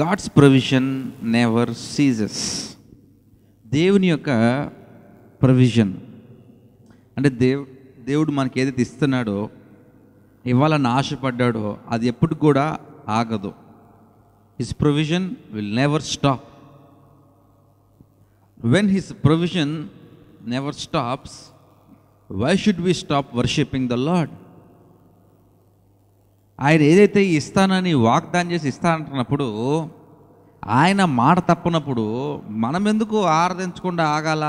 God's provision never ceases దేవుని యొక్క provision అంటే దేవు దేవుడు మనకి ఏదైతే ఇస్తున్నాడో ఇవ్వాలని ఆశపడ్డాడో అది ఎప్పుడు కూడా ఆగదు his provision will never stop when his provision never stops why should we stop worshipping the Lord ఆయన ఏదైతే ఇస్తానని వాగ్దానం చేసి ఇస్తానంటున్నప్పుడు ఆయన మాట తప్పునప్పుడు మనం ఎందుకు ఆరాధించకుండా ఆగాల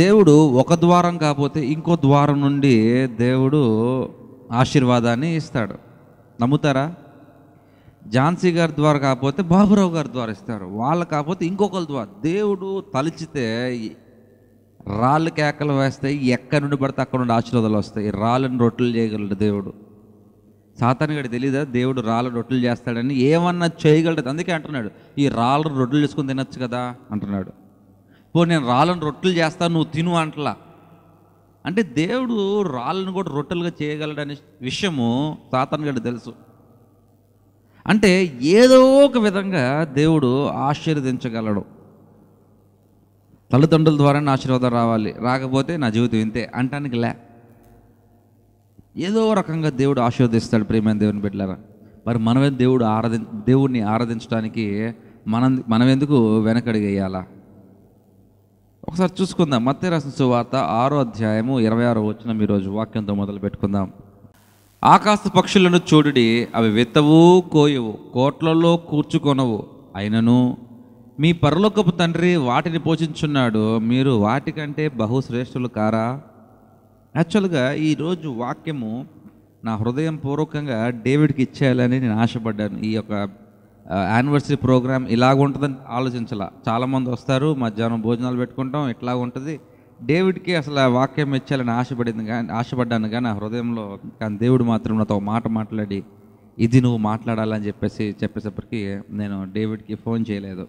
దేవుడు ఒక ద్వారం కాకపోతే ఇంకో ద్వారం నుండి దేవుడు ఆశీర్వాదాన్ని ఇస్తాడు నమ్ముతారా ఝాన్సీ గారి ద్వారా కాకపోతే బాబురావు గారి ద్వారా ఇస్తారు వాళ్ళు కాకపోతే ఇంకొకరి ద్వారా దేవుడు తలిచితే రాళ్ళు కేకలు వేస్తాయి ఎక్కడి నుండి పడితే అక్కడ నుండి ఆశీర్వాదాలు వస్తాయి రాళ్ళని రొట్టెలు చేయగలడు దేవుడు గడి తెలియదా దేవుడు రాళ్ళు రొట్టెలు చేస్తాడని ఏమన్నా చేయగలడు అందుకే అంటున్నాడు ఈ రాళ్ళను రొట్టెలు చేసుకుని తినచ్చు కదా అంటున్నాడు ఓ నేను రాళ్ళను రొట్టెలు చేస్తాను నువ్వు తిను అంటలా అంటే దేవుడు రాళ్ళను కూడా రొట్టెలుగా చేయగలడనే విషయము గడి తెలుసు అంటే ఏదో ఒక విధంగా దేవుడు ఆశీర్వదించగలడు తల్లిదండ్రుల ద్వారా నా ఆశీర్వాదం రావాలి రాకపోతే నా జీవితం ఇంతే అంటానికి లే ఏదో రకంగా దేవుడు ఆశీర్వదిస్తాడు ప్రేమైన దేవుని బిడ్డలారా మరి మనమే దేవుడు ఆరాధి దేవుడిని ఆరాధించడానికి మనం మనమెందుకు వెనకడిగేయాలా ఒకసారి చూసుకుందాం మత్తే రాసిన సువార్త ఆరో అధ్యాయము ఇరవై ఆరో వచ్చిన ఈరోజు వాక్యంతో మొదలు పెట్టుకుందాం ఆకాశ పక్షులను చూడుడి అవి విత్తవు కోయవు కోట్లలో కూర్చుకొనవు అయినను మీ పరలోకపు తండ్రి వాటిని పోషించున్నాడు మీరు వాటికంటే బహుశ్రేష్ఠులు కారా యాక్చువల్గా ఈరోజు వాక్యము నా హృదయం పూర్వకంగా డేవిడ్కి ఇచ్చేయాలని నేను ఆశపడ్డాను ఈ యొక్క యానివర్సరీ ప్రోగ్రామ్ ఇలాగుంటుందని ఆలోచించాల చాలామంది వస్తారు మధ్యాహ్నం భోజనాలు పెట్టుకుంటాం ఇట్లా ఉంటుంది డేవిడ్కి అసలు వాక్యం ఇచ్చేయాలని ఆశపడింది కానీ ఆశపడ్డాను కానీ నా హృదయంలో కానీ దేవుడు మాత్రం నాతో మాట మాట్లాడి ఇది నువ్వు మాట్లాడాలని చెప్పేసి చెప్పేసప్పటికి నేను డేవిడ్కి ఫోన్ చేయలేదు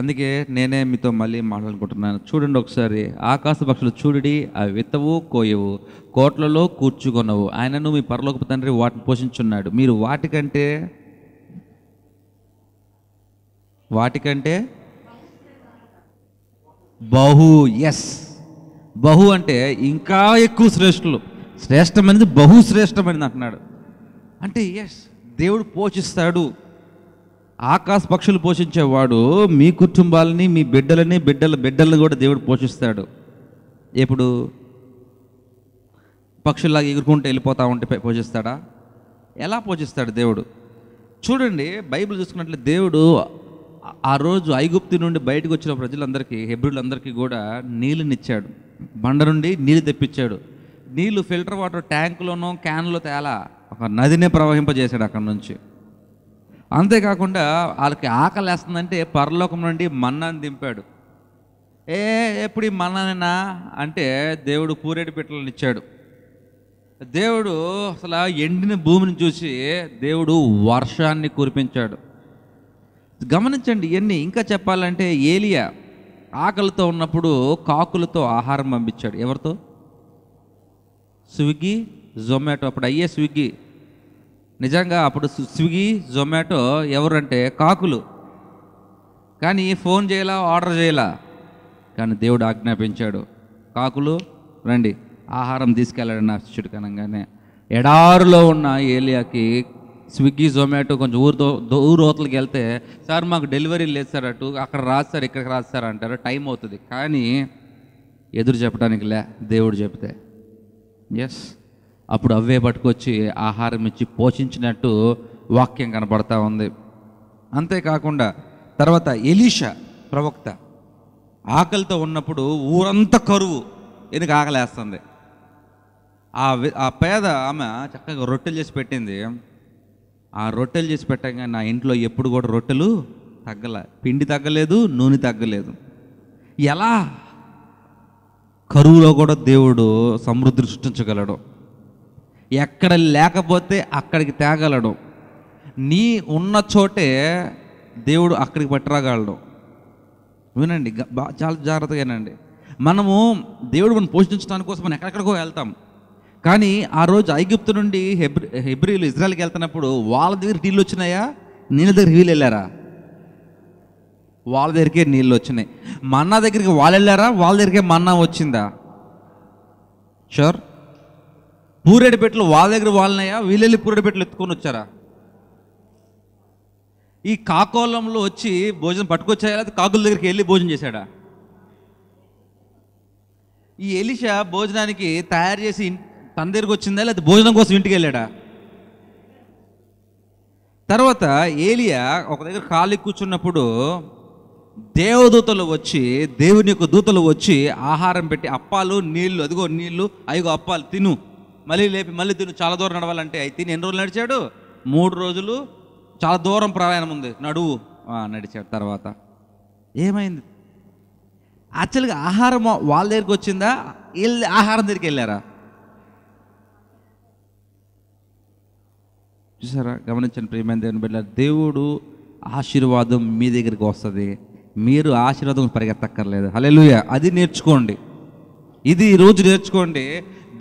అందుకే నేనే మీతో మళ్ళీ మాట్లాడుకుంటున్నాను చూడండి ఒకసారి ఆకాశ పక్షులు చూడుడి అవి విత్తవు కోయవు కోట్లలో కూర్చుకొనవు ఆయనను మీ పరలోకపు తండ్రి వాటిని పోషించున్నాడు మీరు వాటికంటే వాటికంటే బహు ఎస్ బహు అంటే ఇంకా ఎక్కువ శ్రేష్ఠులు శ్రేష్టమైనది బహు అంటున్నాడు అంటే ఎస్ దేవుడు పోషిస్తాడు ఆకాశ పక్షులు పోషించేవాడు మీ కుటుంబాలని మీ బిడ్డలని బిడ్డల బిడ్డలను కూడా దేవుడు పోషిస్తాడు ఎప్పుడు పక్షుల్లాగా ఎగురుకుంటూ వెళ్ళిపోతా ఉంటే పోషిస్తాడా ఎలా పోషిస్తాడు దేవుడు చూడండి బైబిల్ చూసుకున్నట్లు దేవుడు ఆ రోజు ఐగుప్తి నుండి బయటకు వచ్చిన ప్రజలందరికీ హెబ్రిలందరికీ కూడా నీళ్ళనిచ్చాడు బండ నుండి నీళ్ళు తెప్పించాడు నీళ్ళు ఫిల్టర్ వాటర్ ట్యాంకులోనో క్యాన్లో తేలా ఒక నదినే ప్రవహింపజేశాడు అక్కడ నుంచి అంతేకాకుండా వాళ్ళకి ఆకలి వేస్తుందంటే పరలోకం నుండి మన్నాను దింపాడు ఏ ఎప్పుడు ఈ మన్నానేనా అంటే దేవుడు పూరేటి పిట్టలను ఇచ్చాడు దేవుడు అసలు ఎండిన భూమిని చూసి దేవుడు వర్షాన్ని కురిపించాడు గమనించండి ఇవన్నీ ఇంకా చెప్పాలంటే ఏలియా ఆకలితో ఉన్నప్పుడు కాకులతో ఆహారం పంపించాడు ఎవరితో స్విగ్గీ జొమాటో అప్పుడు అయ్యే స్విగ్గీ నిజంగా అప్పుడు స్విగ్గీ జొమాటో ఎవరంటే కాకులు కానీ ఫోన్ చేయలా ఆర్డర్ చేయలా కానీ దేవుడు ఆజ్ఞాపించాడు కాకులు రండి ఆహారం తీసుకెళ్ళాడు నా శిష్యుడు ఎడారులో ఉన్న ఏలియాకి స్విగ్గీ జొమాటో కొంచెం ఊరితో ఊరోతలకి వెళ్తే సార్ మాకు డెలివరీ లేదు సార్ అటు అక్కడ రాస్తారు ఇక్కడికి రాస్తారు అంటారు టైం అవుతుంది కానీ ఎదురు చెప్పడానికి లే దేవుడు చెప్తే ఎస్ అప్పుడు అవే పట్టుకొచ్చి ఆహారం ఇచ్చి పోషించినట్టు వాక్యం కనపడతా ఉంది అంతేకాకుండా తర్వాత ఎలీష ప్రవక్త ఆకలితో ఉన్నప్పుడు ఊరంతా కరువు ఎనికి ఆకలేస్తుంది ఆ ఆ పేద ఆమె చక్కగా రొట్టెలు చేసి పెట్టింది ఆ రొట్టెలు చేసి పెట్టగా నా ఇంట్లో ఎప్పుడు కూడా రొట్టెలు తగ్గల పిండి తగ్గలేదు నూనె తగ్గలేదు ఎలా కరువులో కూడా దేవుడు సమృద్ధి సృష్టించగలడు ఎక్కడ లేకపోతే అక్కడికి తేగలడు నీ ఉన్న చోటే దేవుడు అక్కడికి పట్టరాగలడు వినండి చాలా జాగ్రత్తగానండి మనము దేవుడు మనం పోషించడానికి కోసం మనం ఎక్కడెక్కడికో వెళ్తాం కానీ ఆ రోజు ఐగుప్తు నుండి హెబ్రి హెబ్రిలు ఇజ్రాయల్కి వెళ్తున్నప్పుడు వాళ్ళ దగ్గర నీళ్ళు వచ్చినాయా నీళ్ళ దగ్గర వీళ్ళు వెళ్ళారా వాళ్ళ దగ్గరికే నీళ్ళు వచ్చినాయి మన్నా దగ్గరికి వాళ్ళు వెళ్ళారా వాళ్ళ దగ్గరికే మన్నా వచ్చిందా షూర్ పూరేడుపేటలో వాళ్ళ దగ్గర వాళ్ళనయా వీళ్ళెళ్ళి పూరేడుపేటలు ఎత్తుకొని వచ్చారా ఈ కాకోలంలో వచ్చి భోజనం పట్టుకొచ్చాయా లేదా కాకుల దగ్గరికి వెళ్ళి భోజనం చేశాడా ఈ ఎలిష భోజనానికి తయారు చేసి తన దగ్గరికి వచ్చిందా లేదా భోజనం కోసం ఇంటికి వెళ్ళాడా తర్వాత ఏలియా ఒక దగ్గర ఖాళీ కూర్చున్నప్పుడు దేవదూతలు వచ్చి దేవుని యొక్క దూతలు వచ్చి ఆహారం పెట్టి అప్పాలు నీళ్లు అదిగో నీళ్లు అయ్యో అప్పాలు తిను మళ్ళీ లేపి మళ్ళీ తిను చాలా దూరం నడవాలంటే అయితే ఎన్ని రోజులు నడిచాడు మూడు రోజులు చాలా దూరం ప్రయాణం ఉంది నడువు నడిచాడు తర్వాత ఏమైంది యాక్చువల్గా ఆహారం వాళ్ళ దగ్గరికి వచ్చిందా వెళ్ళి ఆహారం దగ్గరికి వెళ్ళారా చూసారా గమనించండి ప్రియమైన దేవుని బిడ్డ దేవుడు ఆశీర్వాదం మీ దగ్గరికి వస్తుంది మీరు ఆశీర్వాదం పరిగెత్తక్కర్లేదు హలే అది నేర్చుకోండి ఇది ఈరోజు నేర్చుకోండి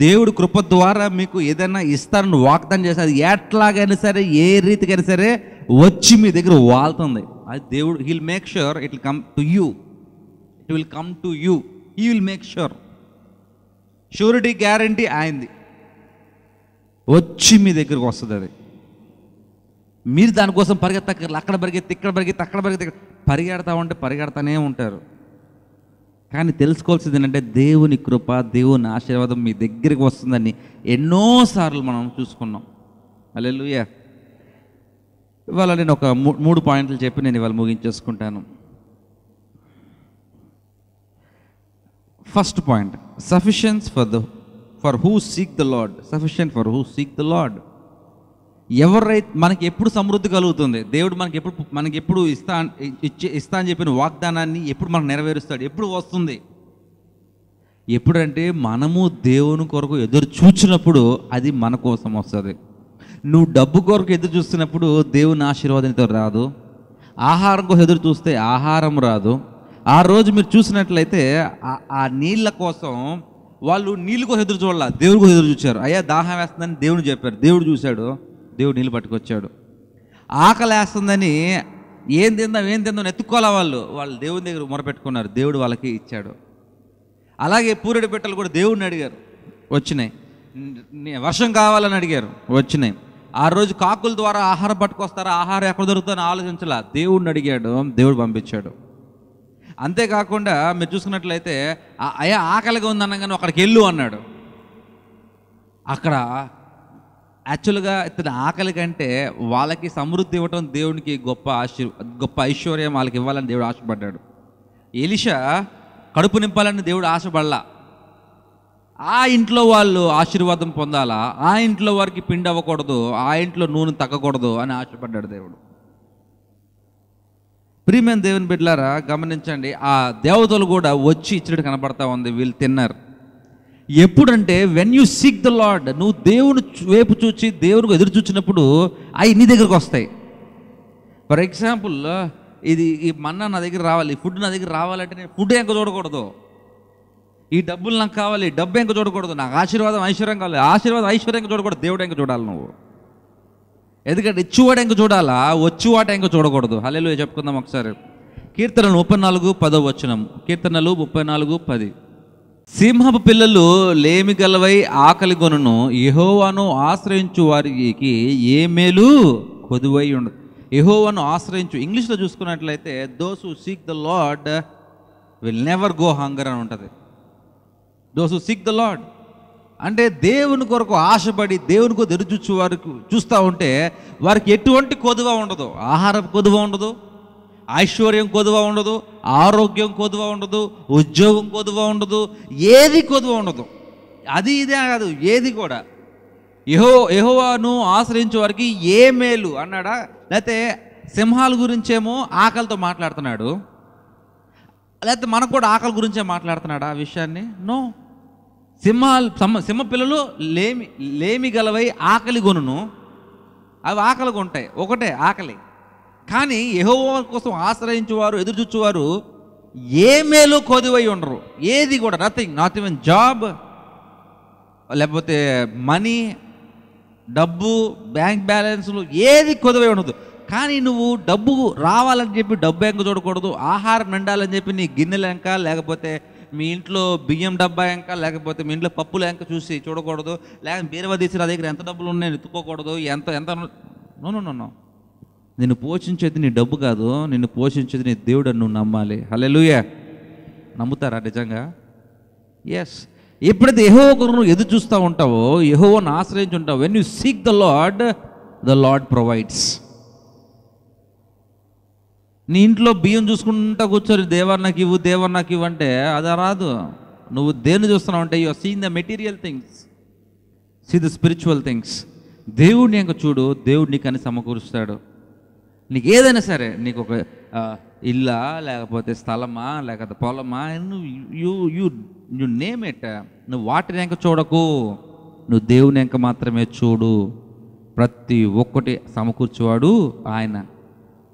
దేవుడు కృప ద్వారా మీకు ఏదైనా ఇస్తారని వాగ్దానం చేస్తే అది ఎట్లాగైనా సరే ఏ రీతికైనా సరే వచ్చి మీ దగ్గర వాళ్తుంది అది దేవుడు he'll make sure it will come to you it will come to you he will make sure surety guarantee ఆయనది వచ్చి మీ దగ్గరకు వస్తుంది అది మీరు దానికోసం పరిగెత్తక్కర్లేదు అక్కడ పరిగెత్తి ఇక్కడ పరిగెత్తి అక్కడ పరిగెత్తి పరిగెడతా ఉంటే పరిగెడతానే ఉంటారు కానీ తెలుసుకోవాల్సింది ఏంటంటే దేవుని కృప దేవుని ఆశీర్వాదం మీ దగ్గరికి వస్తుందని ఎన్నోసార్లు మనం చూసుకున్నాం అల్లెలుయ ఇవాళ నేను ఒక మూడు పాయింట్లు చెప్పి నేను ఇవాళ ముగించేసుకుంటాను first point sufficiency for the for who seek the Lord sufficient for who seek the Lord ఎవరై మనకి ఎప్పుడు సమృద్ధి కలుగుతుంది దేవుడు మనకి ఎప్పుడు మనకి ఎప్పుడు ఇస్తా ఇచ్చే ఇస్తా అని చెప్పిన వాగ్దానాన్ని ఎప్పుడు మనకు నెరవేరుస్తాడు ఎప్పుడు వస్తుంది ఎప్పుడంటే మనము దేవుని కొరకు ఎదురు చూచినప్పుడు అది మన కోసం వస్తుంది నువ్వు డబ్బు కొరకు ఎదురు చూస్తున్నప్పుడు దేవుని ఆశీర్వాదంతో రాదు ఆహారం కోసం ఎదురు చూస్తే ఆహారం రాదు ఆ రోజు మీరు చూసినట్లయితే ఆ నీళ్ళ కోసం వాళ్ళు నీళ్ళు కోసం ఎదురు చూడాల దేవుడి కోసం ఎదురు చూశారు అయ్యా దాహం వేస్తుందని దేవుడు చెప్పారు దేవుడు చూశాడు దేవుడు నీళ్ళు పట్టుకొచ్చాడు ఆకలేస్తుందని ఏం తిందాం ఏం తిందాం ఎత్తుకోలే వాళ్ళు వాళ్ళు దేవుని దగ్గర మొరపెట్టుకున్నారు దేవుడు వాళ్ళకి ఇచ్చాడు అలాగే పూరెడు పెట్టలు కూడా దేవుడిని అడిగారు వచ్చినాయి వర్షం కావాలని అడిగారు వచ్చినాయి ఆ రోజు కాకుల ద్వారా ఆహారం పట్టుకొస్తారా ఆహారం ఎక్కడ దొరుకుతుందని ఆలోచించాల దేవుడిని అడిగాడు దేవుడు పంపించాడు అంతేకాకుండా మీరు చూసుకున్నట్లయితే అయ్యా ఆకలిగా కానీ అక్కడికి వెళ్ళు అన్నాడు అక్కడ యాక్చువల్గా ఇతని ఆకలి కంటే వాళ్ళకి సమృద్ధి ఇవ్వటం దేవునికి గొప్ప ఆశీర్ గొప్ప ఐశ్వర్యం వాళ్ళకి ఇవ్వాలని దేవుడు ఆశపడ్డాడు ఎలిషా కడుపు నింపాలని దేవుడు ఆశపడలా ఆ ఇంట్లో వాళ్ళు ఆశీర్వాదం పొందాలా ఆ ఇంట్లో వారికి పిండి అవ్వకూడదు ఆ ఇంట్లో నూనె తగ్గకూడదు అని ఆశపడ్డాడు దేవుడు ప్రీమియం దేవుని బిడ్డలారా గమనించండి ఆ దేవతలు కూడా వచ్చి ఇచ్చినట్టు కనపడతా ఉంది వీళ్ళు తిన్నారు ఎప్పుడంటే when you seek the Lord నువ్వు దేవుని వైపు చూచి దేవునికి ఎదురు చూచినప్పుడు అవి నీ దగ్గరకు వస్తాయి ఫర్ ఎగ్జాంపుల్ ఇది ఈ మన్న నా దగ్గర రావాలి ఫుడ్ నా దగ్గర రావాలంటే నేను ఫుడ్ ఎంక చూడకూడదు ఈ డబ్బులు నాకు కావాలి డబ్బు ఎంక చూడకూడదు నాకు ఆశీర్వాదం ఐశ్వర్యం కావాలి ఆశీర్వాదం ఐశ్వర్యం చూడకూడదు దేవుడు ఎంక చూడాలి నువ్వు ఎందుకంటే ఇచ్చేవాడు ఎంక చూడాలా వచ్చేవాట ఎంక చూడకూడదు హలేలు చెప్పుకుందాం ఒకసారి కీర్తనలు ముప్పై నాలుగు పదో వచ్చినం కీర్తనలు ముప్పై నాలుగు పది సింహపు పిల్లలు లేమి గలవై ఆకలి గొనును యహోవాను ఆశ్రయించు వారికి ఏ మేలు కొదువై ఉండదు యహోవాను ఆశ్రయించు ఇంగ్లీష్లో చూసుకున్నట్లయితే those seek the Lord will never go hunger అని ఉంటుంది దోసు సీక్ ద లాడ్ అంటే దేవుని కొరకు ఆశపడి దేవుని కొద్ది ఎరుచూచు వారికి చూస్తూ ఉంటే వారికి ఎటువంటి కొదువ ఉండదు ఆహార కొదువ ఉండదు ఐశ్వర్యం కొదువ ఉండదు ఆరోగ్యం కొదువ ఉండదు ఉద్యోగం కొదువ ఉండదు ఏది కొదువ ఉండదు అది ఇదే కాదు ఏది కూడా యహో యహోవాను ఆశ్రయించే వారికి ఏ మేలు అన్నాడా లేకపోతే సింహాల గురించేమో ఆకలితో మాట్లాడుతున్నాడు లేకపోతే మనకు కూడా ఆకలి గురించే మాట్లాడుతున్నాడా ఆ విషయాన్ని నో సింహాలు సమ సింహ పిల్లలు లేమి లేమి గలవై ఆకలి గొనును అవి ఆకలిగా ఉంటాయి ఒకటే ఆకలి కానీ యహోవా కోసం ఆశ్రయించేవారు ఎదురు చూచేవారు ఏ మేలు కొదివై ఉండరు ఏది కూడా నథింగ్ నాట్ ఈవెన్ జాబ్ లేకపోతే మనీ డబ్బు బ్యాంక్ బ్యాలెన్స్లు ఏది కొదవే ఉండదు కానీ నువ్వు డబ్బు రావాలని చెప్పి డబ్బు ఎంక చూడకూడదు ఆహారం నిండాలని చెప్పి నీ గిన్నెలు ఎంక లేకపోతే మీ ఇంట్లో బియ్యం డబ్బా ఎంక లేకపోతే మీ ఇంట్లో పప్పులు ఎంక చూసి చూడకూడదు లేకపోతే బీరవ తీసి నా దగ్గర ఎంత డబ్బులు ఉన్నాయని ఎత్తుకోకూడదు ఎంత ఎంత నూనె నో నిన్ను పోషించేది నీ డబ్బు కాదు నిన్ను పోషించేది నీ దేవుడు అని నువ్వు నమ్మాలి హలెలుయా నమ్ముతారా నిజంగా ఎస్ ఎప్పుడైతే ఎహో ఒకరు ఎదురు చూస్తూ ఉంటావో యహోవను ఆశ్రయించి ఉంటావు when you seek the Lord the Lord provides నీ ఇంట్లో బియ్యం చూసుకుంటా కూర్చొని దేవర్ నాకు ఇవ్వు దేవర్ నాకు ఇవ్వు అంటే అది రాదు నువ్వు దేన్ని చూస్తున్నావు అంటే you seen the material things see the spiritual things దేవుడిని ఇంకా చూడు దేవుడిని కానీ సమకూరుస్తాడు నీకు ఏదైనా సరే నీకు ఒక ఇల్లా లేకపోతే స్థలమా లేకపోతే పొలమా నువ్వు యూ యూ యు నేమ్ ఎట్ట నువ్వు వాటిని వెంక చూడకు నువ్వు దేవుని వెంక మాత్రమే చూడు ప్రతి ఒక్కటి సమకూర్చువాడు ఆయన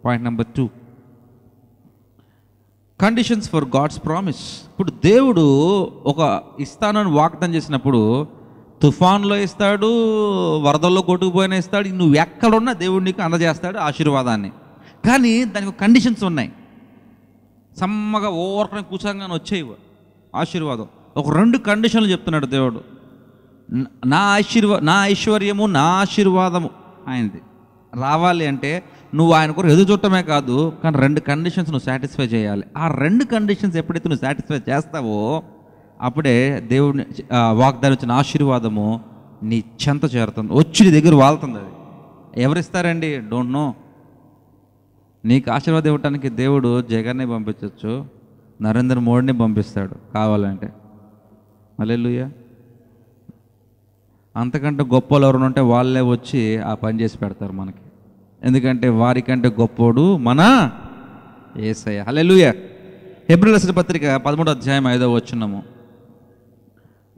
point number two conditions for God's promise ఇప్పుడు దేవుడు ఒక ఇస్తానని వాగ్దానం చేసినప్పుడు తుఫాన్లో ఇస్తాడు వరదల్లో కొట్టుకుపోయిన ఇస్తాడు నువ్వు ఎక్కడున్నా దేవుడు నీకు అందజేస్తాడు ఆశీర్వాదాన్ని కానీ దానికి కండిషన్స్ ఉన్నాయి సమ్మగా ఓవర్కని కూర్చోంగా వచ్చేవి ఆశీర్వాదం ఒక రెండు కండిషన్లు చెప్తున్నాడు దేవుడు నా ఆశీర్వా నా ఐశ్వర్యము నా ఆశీర్వాదము ఆయనది రావాలి అంటే నువ్వు ఆయన కూడా ఎదురు చూడటమే కాదు కానీ రెండు కండిషన్స్ నువ్వు సాటిస్ఫై చేయాలి ఆ రెండు కండిషన్స్ ఎప్పుడైతే నువ్వు సాటిస్ఫై చేస్తావో అప్పుడే దేవుని వాగ్దానం వచ్చిన ఆశీర్వాదము నీ చెంత చేరుతుంది వచ్చి నీ దగ్గర వాళ్తుంది అది ఎవరిస్తారండి డోంట్ నో నీకు ఆశీర్వాదం ఇవ్వటానికి దేవుడు జగన్ని పంపించవచ్చు నరేంద్ర మోడీని పంపిస్తాడు కావాలంటే మళ్ళీ అంతకంటే వాళ్ళు ఎవరైనా ఉంటే వాళ్ళే వచ్చి ఆ పని చేసి పెడతారు మనకి ఎందుకంటే వారికంటే గొప్పోడు మన ఏసయ్య హలే లూయ ఫిబ్రవరి పత్రిక పదమూడు అధ్యాయం ఐదో వచ్చినాము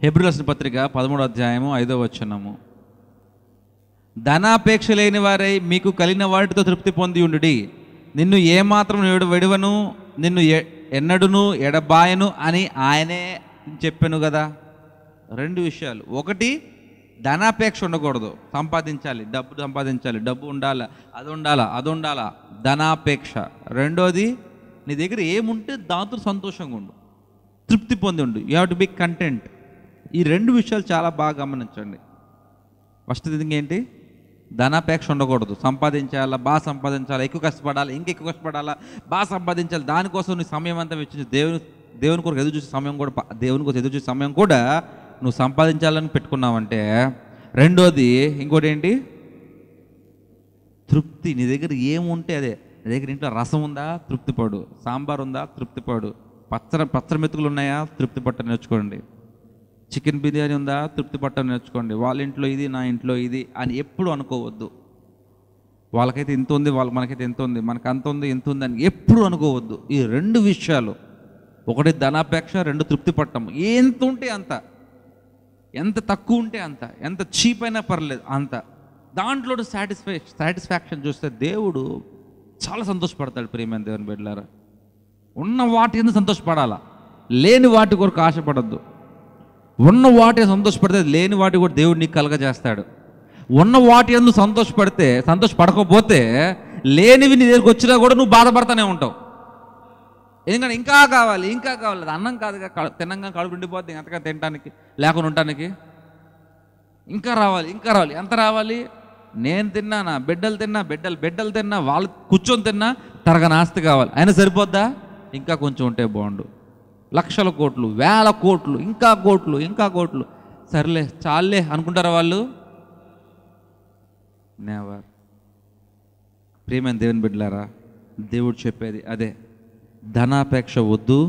హెబ్రిలసిన పత్రిక పదమూడు అధ్యాయము ఐదో వచనము ధనాపేక్ష లేని వారై మీకు కలిగిన వాటితో తృప్తి పొంది ఉండు నిన్ను ఏమాత్రం విడవను నిన్ను ఎన్నడును ఎడబాయను అని ఆయనే చెప్పాను కదా రెండు విషయాలు ఒకటి ధనాపేక్ష ఉండకూడదు సంపాదించాలి డబ్బు సంపాదించాలి డబ్బు ఉండాలి అది ఉండాలా అది ఉండాలా ధనాపేక్ష రెండోది నీ దగ్గర ఏముంటే దాంతో సంతోషంగా ఉండు తృప్తి పొంది ఉండు you have to be content ఈ రెండు విషయాలు చాలా బాగా గమనించండి ఫస్ట్ థింగ్ ఏంటి ధనాపేక్ష ఉండకూడదు సంపాదించాలా బాగా సంపాదించాలా ఎక్కువ కష్టపడాలి ఇంకా ఎక్కువ కష్టపడాలా బాగా సంపాదించాలి దానికోసం నీ సమయం అంతా వచ్చింది దేవుని దేవుని కొరకు ఎదురు చూసే సమయం కూడా దేవుని కోసం ఎదురు చూసే సమయం కూడా నువ్వు సంపాదించాలని పెట్టుకున్నావంటే రెండోది ఇంకోటి ఏంటి తృప్తి నీ దగ్గర ఏముంటే అదే నీ దగ్గర ఇంట్లో రసం ఉందా తృప్తిపడు సాంబార్ ఉందా తృప్తిపడు పచ్చ పచ్చ మెతుకులు ఉన్నాయా తృప్తి పట్ట నేర్చుకోండి చికెన్ బిర్యానీ ఉందా తృప్తి పట్టం నేర్చుకోండి వాళ్ళ ఇంట్లో ఇది నా ఇంట్లో ఇది అని ఎప్పుడు అనుకోవద్దు వాళ్ళకైతే ఇంత ఉంది వాళ్ళ మనకైతే ఎంత ఉంది మనకు అంత ఉంది ఎంత ఉంది అని ఎప్పుడు అనుకోవద్దు ఈ రెండు విషయాలు ఒకటి ధనాపేక్ష రెండు తృప్తి పట్టం ఎంత ఉంటే అంత ఎంత తక్కువ ఉంటే అంత ఎంత చీప్ అయినా పర్లేదు అంత దాంట్లో సాటిస్ఫై సాటిస్ఫాక్షన్ చూస్తే దేవుడు చాలా సంతోషపడతాడు ప్రియమైన దేవుని బిడ్డలారా ఉన్న వాటి ఎందుకు సంతోషపడాలా లేని వాటి కొరకు ఆశపడద్దు ఉన్న వాటి సంతోషపడితే లేని వాటి కూడా దేవుడు నీకు కలగజేస్తాడు ఉన్న వాటి అందు సంతోషపడితే సంతోషపడకపోతే లేనివి నీ దగ్గరకు వచ్చినా కూడా నువ్వు బాధపడతానే ఉంటావు ఎందుకంటే ఇంకా కావాలి ఇంకా కావాలి అన్నం కాదుగా తినంగా కడుపు నిండిపోద్ది ఎంతగా తినడానికి లేకుండా ఉండటానికి ఇంకా రావాలి ఇంకా రావాలి ఎంత రావాలి నేను తిన్నా నా బిడ్డలు తిన్నా బిడ్డలు బిడ్డలు తిన్నా వాళ్ళు కూర్చొని తిన్నా తరగ నాస్తి కావాలి అయినా సరిపోద్దా ఇంకా కొంచెం ఉంటే బాగుండు లక్షల కోట్లు వేల కోట్లు ఇంకా కోట్లు ఇంకా కోట్లు సర్లే చాలే అనుకుంటారా వాళ్ళు నేవర్ ప్రేమైన దేవుని బిడ్డలారా దేవుడు చెప్పేది అదే ధనాపేక్ష వద్దు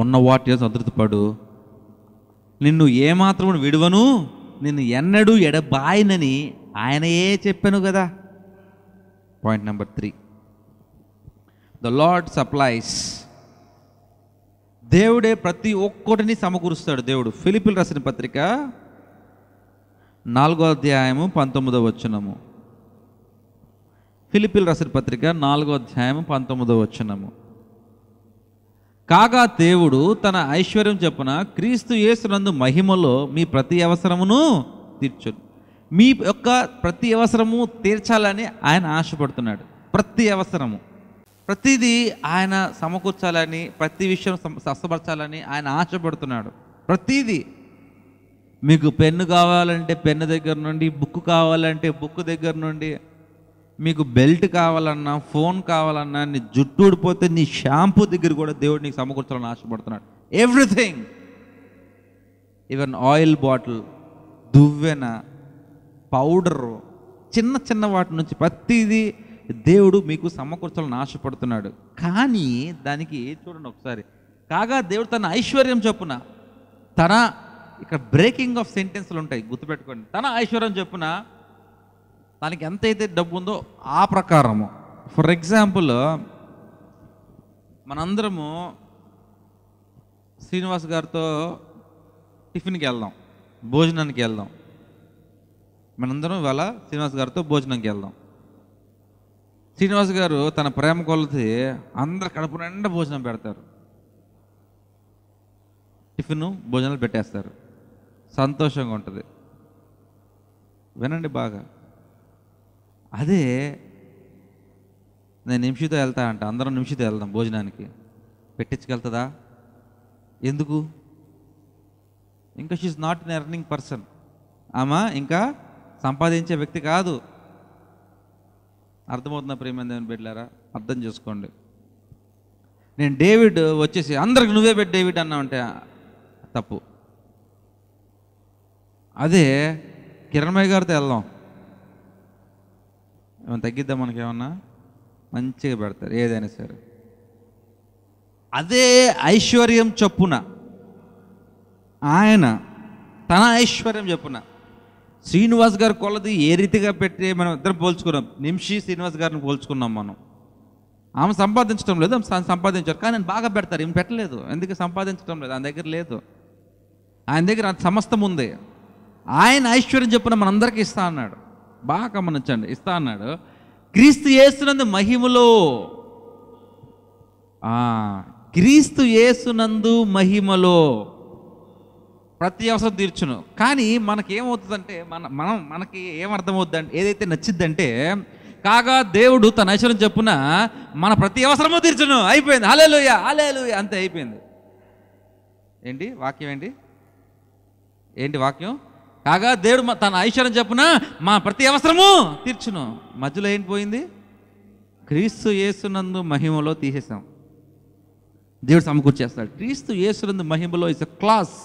ఉన్న వాటి అదృతపడు నిన్ను ఏమాత్రం విడువను నిన్ను ఎన్నడూ ఎడబాయినని ఆయనయే చెప్పాను కదా point number three the Lord supplies దేవుడే ప్రతి ఒక్కటిని సమకూరుస్తాడు దేవుడు ఫిలిపిల్ రాసిన పత్రిక నాలుగో అధ్యాయము పంతొమ్మిదవ వచనము ఫిలిపిల్ రాసిన పత్రిక నాలుగో అధ్యాయము పంతొమ్మిదవ వచనము కాగా దేవుడు తన ఐశ్వర్యం చెప్పున క్రీస్తు యేసునందు మహిమలో మీ ప్రతి అవసరమును తీర్చు మీ యొక్క ప్రతి అవసరము తీర్చాలని ఆయన ఆశపడుతున్నాడు ప్రతి అవసరము ప్రతిదీ ఆయన సమకూర్చాలని ప్రతి విషయం స్వస్థపరచాలని ఆయన ఆశపడుతున్నాడు ప్రతిదీ మీకు పెన్ను కావాలంటే పెన్ను దగ్గర నుండి బుక్ కావాలంటే బుక్ దగ్గర నుండి మీకు బెల్ట్ కావాలన్నా ఫోన్ కావాలన్నా నీ జుట్టు ఊడిపోతే నీ షాంపూ దగ్గర కూడా దేవుడు నీకు సమకూర్చాలని ఆశపడుతున్నాడు ఎవ్రీథింగ్ ఈవెన్ ఆయిల్ బాటిల్ దువ్వెన పౌడరు చిన్న చిన్న వాటి నుంచి ప్రతిదీ దేవుడు మీకు సమకూర్చాలని ఆశపడుతున్నాడు కానీ దానికి చూడండి ఒకసారి కాగా దేవుడు తన ఐశ్వర్యం చొప్పున తన ఇక్కడ బ్రేకింగ్ ఆఫ్ సెంటెన్స్లు ఉంటాయి గుర్తుపెట్టుకోండి తన ఐశ్వర్యం చొప్పున తనకి ఎంతైతే డబ్బు ఉందో ఆ ప్రకారము ఫర్ ఎగ్జాంపుల్ మనందరము శ్రీనివాస్ గారితో టిఫిన్కి వెళ్దాం భోజనానికి వెళ్దాం మనందరం ఇవాళ శ్రీనివాస్ గారితో భోజనంకి వెళ్దాం శ్రీనివాస్ గారు తన ప్రేమ కొలది అందరు కడుపు నిండా భోజనం పెడతారు టిఫిన్ భోజనాలు పెట్టేస్తారు సంతోషంగా ఉంటుంది వినండి బాగా అదే నేను నిమిషితో వెళ్తా అంట అందరం నిమిషితో వెళ్దాం భోజనానికి పెట్టించగలుగుతుందా ఎందుకు ఇంకా she not an earning person ఆమె ఇంకా సంపాదించే వ్యక్తి కాదు అర్థమవుతున్న ప్రేమదేవుని పెట్టారా అర్థం చేసుకోండి నేను డేవిడ్ వచ్చేసి అందరికి నువ్వే పెట్టి డేవిడ్ అన్నామంటే తప్పు అదే కిరణ్మయ్య గారితో వెళ్దాం ఏమైనా తగ్గిద్దాం మనకేమన్నా మంచిగా పెడతారు ఏదైనా సరే అదే ఐశ్వర్యం చొప్పున ఆయన తన ఐశ్వర్యం చెప్పున శ్రీనివాస్ గారి కొలది ఏ రీతిగా పెట్టి మనం ఇద్దరం పోల్చుకున్నాం నిమిషి శ్రీనివాస్ గారిని పోల్చుకున్నాం మనం ఆమె సంపాదించడం లేదు ఆమె సంపాదించారు కానీ ఆయన బాగా పెడతారు ఏం పెట్టలేదు ఎందుకు సంపాదించడం లేదు ఆయన దగ్గర లేదు ఆయన దగ్గర సమస్తం ఉంది ఆయన ఐశ్వర్యం చెప్పిన మనందరికీ ఇస్తా అన్నాడు బాగా గమనించండి ఇస్తా అన్నాడు క్రీస్తు యేసునందు మహిమలు క్రీస్తు యేసునందు మహిమలో ప్రతి అవసరం తీర్చును కానీ మనకి ఏమవుతుందంటే మన మనం మనకి అంటే ఏదైతే నచ్చిద్దంటే కాగా దేవుడు తన ఐశ్వర్యం చెప్పున మన ప్రతి అవసరము తీర్చును అయిపోయింది హాలేలుయ హాలేలుయ అంతే అయిపోయింది ఏంటి వాక్యం ఏంటి ఏంటి వాక్యం కాగా దేవుడు తన ఐశ్వర్యం చెప్పున మా ప్రతి అవసరము తీర్చును మధ్యలో ఏం పోయింది క్రీస్తు యేసునందు మహిమలో తీసేసాం దేవుడు సమకూర్చేస్తాడు క్రీస్తు యేసునందు మహిమలో ఇస్ అ క్లాస్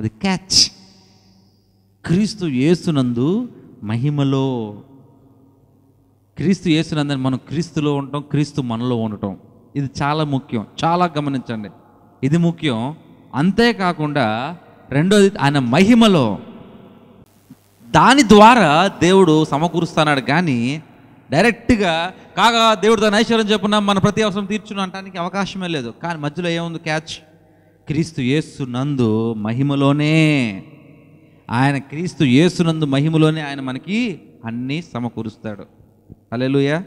అది క్యాచ్ క్రీస్తు యేసునందు మహిమలో క్రీస్తు యేసునందని మనం క్రీస్తులో ఉండటం క్రీస్తు మనలో ఉండటం ఇది చాలా ముఖ్యం చాలా గమనించండి ఇది ముఖ్యం అంతేకాకుండా రెండోది ఆయన మహిమలో దాని ద్వారా దేవుడు సమకూరుస్తున్నాడు కానీ డైరెక్ట్గా కాగా దేవుడు తన ఐశ్వర్యం చెప్పున మన ప్రతి అవసరం తీర్చును అవకాశమే లేదు కానీ మధ్యలో ఏముంది క్యాచ్ క్రీస్తు నందు మహిమలోనే ఆయన క్రీస్తు యేసునందు మహిమలోనే ఆయన మనకి అన్నీ సమకూరుస్తాడు అలెలుయా